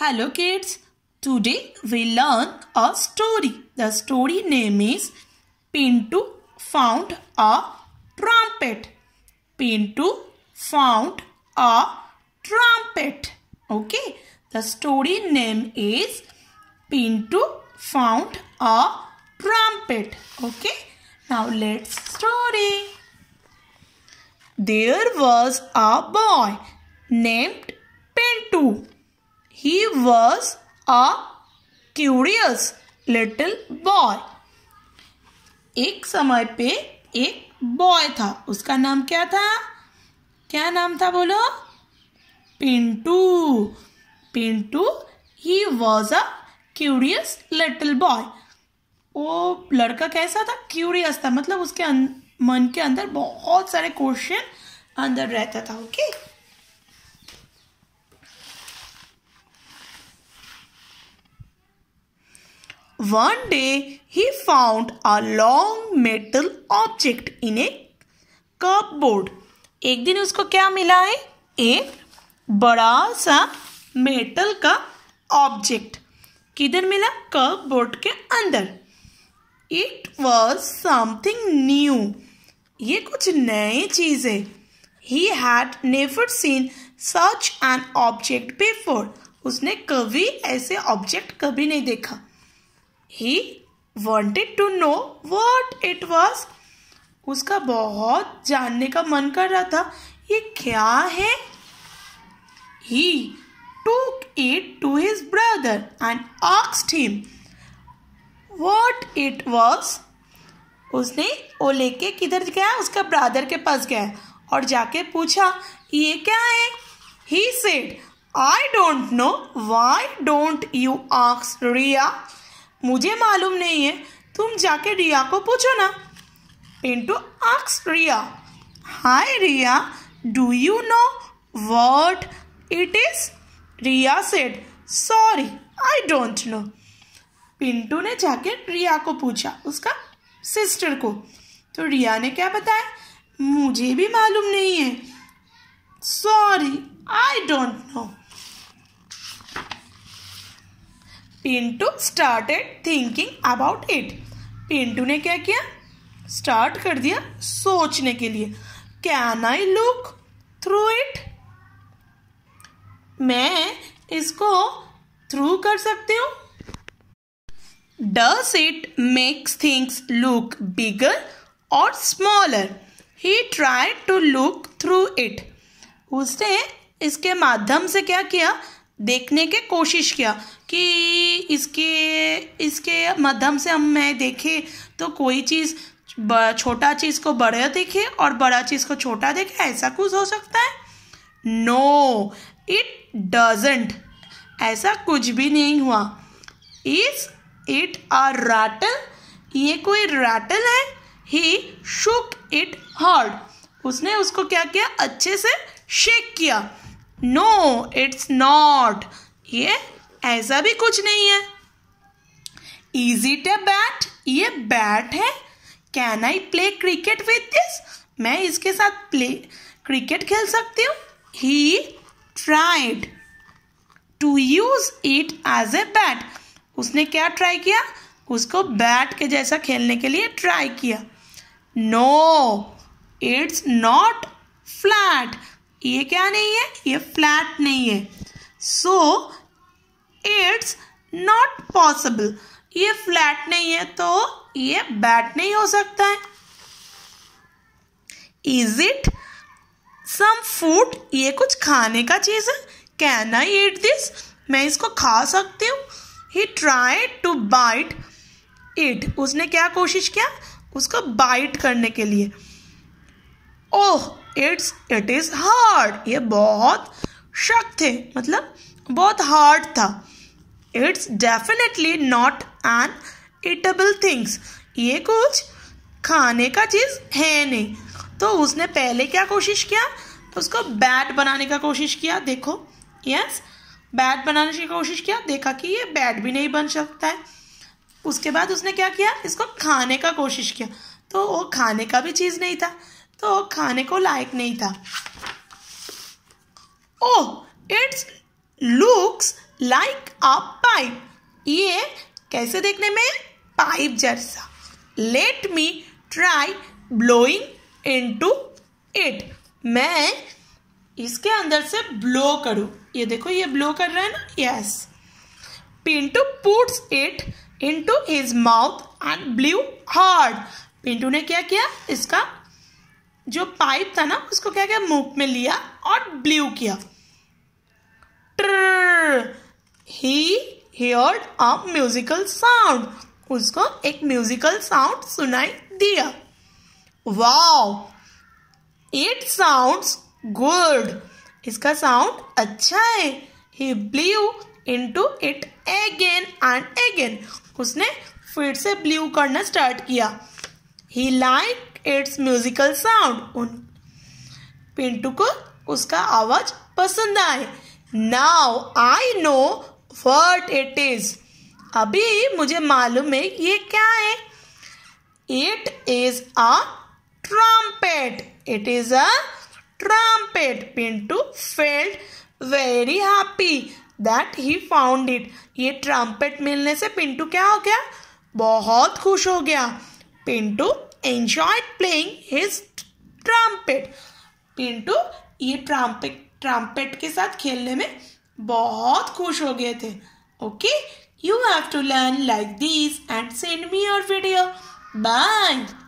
Hello kids, today we learn a story. The story name is Pintu found a trumpet. Pintu found a trumpet. Okay, the story name is Pintu found a trumpet. Okay, now let's story. There was a boy named Pintu. He was a curious little boy. एक समय पे एक boy था उसका नाम क्या था क्या नाम था बोलो Pintu Pintu he was a curious little boy वो लड़का कैसा था क्यूरियस था मतलब उसके अं- मन के अंदर बहुत सारे क्वेश्चन अंदर रहता था okay okay? One day he found a long metal object in in cupboard एक दिन उसको क्या मिला है एक बड़ा सा मेटल का ऑब्जेक्ट किधर मिला कप बोर्ड के अंदर इट वॉज समथिंग न्यू ये कुछ नए चीज़ है he had never seen such an object before उसने कभी ऐसे ऑब्जेक्ट कभी नहीं देखा he wanted to know what it was उसका बहुत जानने का मन कर रहा था ये क्या है he took it to his brother and asked him what it was. उसने वो लेके किधर गया उसका ब्रदर के पास गया और जाके पूछा ये क्या है he said I don't know why don't you ask Riya मुझे मालूम नहीं है तुम जाके रिया को पूछो ना Pintu asks Riya hi Riya do you know what it is Riya said sorry I don't know Pintu ने जाके रिया को पूछा उसका सिस्टर को तो रिया ने क्या बताया मुझे भी मालूम नहीं है sorry I don't know Pintu started thinking about it Pintu ने क्या किया स्टार्ट कर दिया सोचने के लिए can I look through it मैं इसको थ्रू कर सकती हूँ does it makes things look bigger और smaller he try to look through it उसने इसके माध्यम से क्या किया देखने के कोशिश किया कि इसके इसके माध्यम से हम मैं देखें तो कोई चीज़ छोटा चीज़ को बड़ा देखे और बड़ा चीज़ को छोटा देखे ऐसा कुछ हो सकता है नो इट डजेंट ऐसा कुछ भी नहीं हुआ इज इट अ रैटल ये कोई रैटल है ही शुक इट हार्ड उसने उसको क्या किया अच्छे से शेक किया नो इट्स नॉट ये ऐसा भी कुछ नहीं है इज इट ए बैट ये बैट है can I play cricket with this मैं इसके साथ प्ले क्रिकेट खेल सकती हूँ he tried to use it as a bat उसने क्या ट्राई किया उसको बैट के जैसा खेलने के लिए ट्राई किया नो इट्स नॉट फ्लैट ये क्या नहीं है ये फ्लैट नहीं है सो इट्स नॉट पॉसिबल ये फ्लैट नहीं है तो ये बैट नहीं हो सकता है इज इट सम फूड ये कुछ खाने का चीज़ है कैन आई ईट दिस मैं इसको खा सकती हूँ he try to bite it उसने क्या कोशिश किया उसको बाइट करने के लिए oh oh, it's it is hard ये बहुत शक थे मतलब बहुत हार्ड था it's definitely not an eatable things ये कुछ खाने का चीज़ है नहीं तो उसने पहले क्या कोशिश किया उसको बैट बनाने का कोशिश किया देखो यस बैट बनाने की कोशिश किया देखा कि ये बैट भी नहीं बन सकता है उसके बाद उसने क्या किया इसको खाने का कोशिश किया तो वो खाने का भी चीज़ नहीं था तो खाने को लायक नहीं था oh it's looks like a pipe ये कैसे देखने में पाइप जैसा let me try blowing into it मैं इसके अंदर से ब्लो करूँ ये देखो ये ब्लो कर रहा है ना yes Pintu puts it into his mouth and blew hard Pintu ने क्या किया इसका जो पाइप था ना उसको क्या क्या मुख में लिया और ब्लू किया ट्र he heard a musical sound उसको एक म्यूजिकल साउंड सुनाई दिया वाओ इट साउंड्स गुड इसका साउंड अच्छा है he blew to it again and again उसने फिर से ब्लू करना स्टार्ट किया he like it's musical sound उन पिंटू को उसका आवाज पसंद आए now I know what it is अभी मुझे मालूम है ये क्या है it is a trumpet it is a trumpet Pintu felt very happy that he found it ये ट्रम्पेट मिलने से पिंटू क्या हो गया बहुत खुश हो गया Pintu enjoyed playing his trumpet. Pintu ये ट्रम्पेट ट्रम्पेट के साथ खेलने में बहुत खुश हो गए थे okay you have to learn like this and send me your video bye